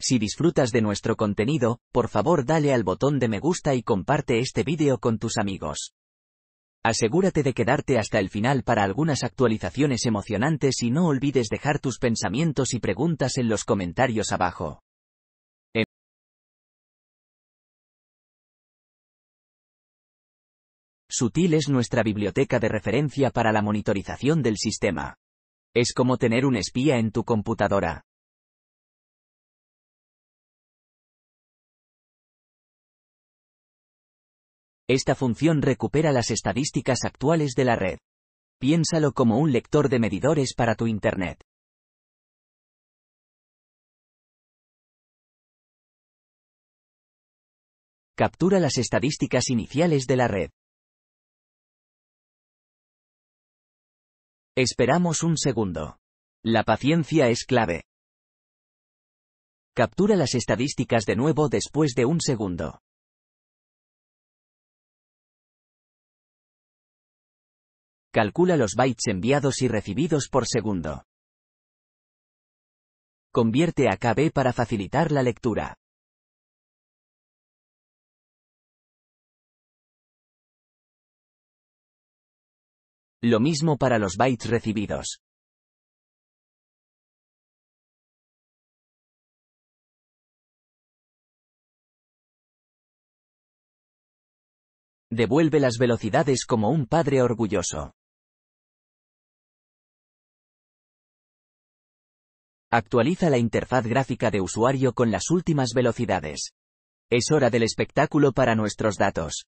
Si disfrutas de nuestro contenido, por favor dale al botón de me gusta y comparte este vídeo con tus amigos. Asegúrate de quedarte hasta el final para algunas actualizaciones emocionantes y no olvides dejar tus pensamientos y preguntas en los comentarios abajo. Sutil es nuestra biblioteca de referencia para la monitorización del sistema. Es como tener un espía en tu computadora. Esta función recupera las estadísticas actuales de la red. Piénsalo como un lector de medidores para tu Internet. Captura las estadísticas iniciales de la red. Esperamos un segundo. La paciencia es clave. Captura las estadísticas de nuevo después de un segundo. Calcula los bytes enviados y recibidos por segundo. Convierte a KB para facilitar la lectura. Lo mismo para los bytes recibidos. Devuelve las velocidades como un padre orgulloso. Actualiza la interfaz gráfica de usuario con las últimas velocidades. Es hora del espectáculo para nuestros datos.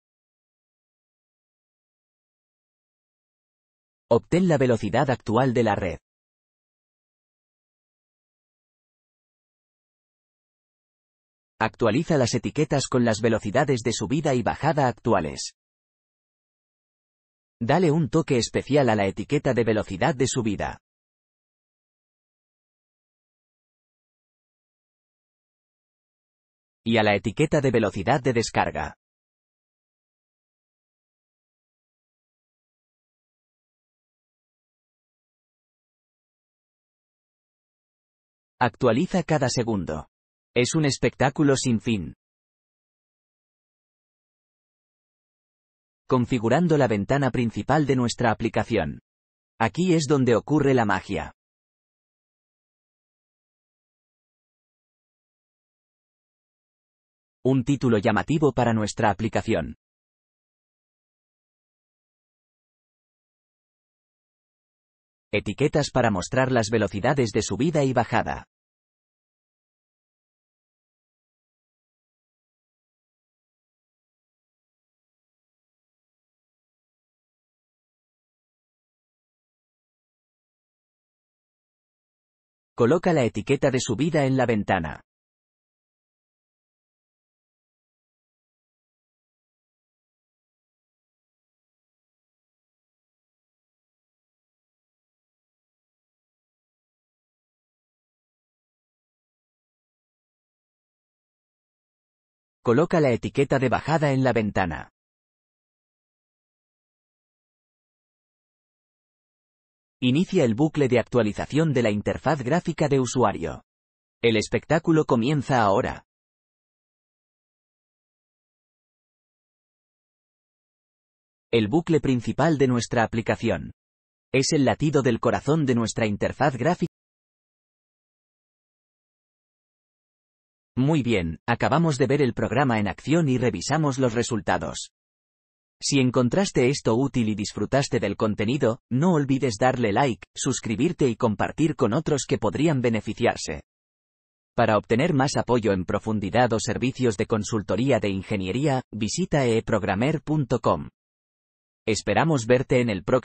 Obtén la velocidad actual de la red. Actualiza las etiquetas con las velocidades de subida y bajada actuales. Dale un toque especial a la etiqueta de velocidad de subida. y a la etiqueta de velocidad de descarga. Actualiza cada segundo. Es un espectáculo sin fin. Configurando la ventana principal de nuestra aplicación. Aquí es donde ocurre la magia. Un título llamativo para nuestra aplicación. Etiquetas para mostrar las velocidades de subida y bajada. Coloca la etiqueta de subida en la ventana. Coloca la etiqueta de bajada en la ventana. Inicia el bucle de actualización de la interfaz gráfica de usuario. El espectáculo comienza ahora. El bucle principal de nuestra aplicación. Es el latido del corazón de nuestra interfaz gráfica. Muy bien, acabamos de ver el programa en acción y revisamos los resultados. Si encontraste esto útil y disfrutaste del contenido, no olvides darle like, suscribirte y compartir con otros que podrían beneficiarse. Para obtener más apoyo en profundidad o servicios de consultoría de ingeniería, visita eprogrammer.com. Esperamos verte en el próximo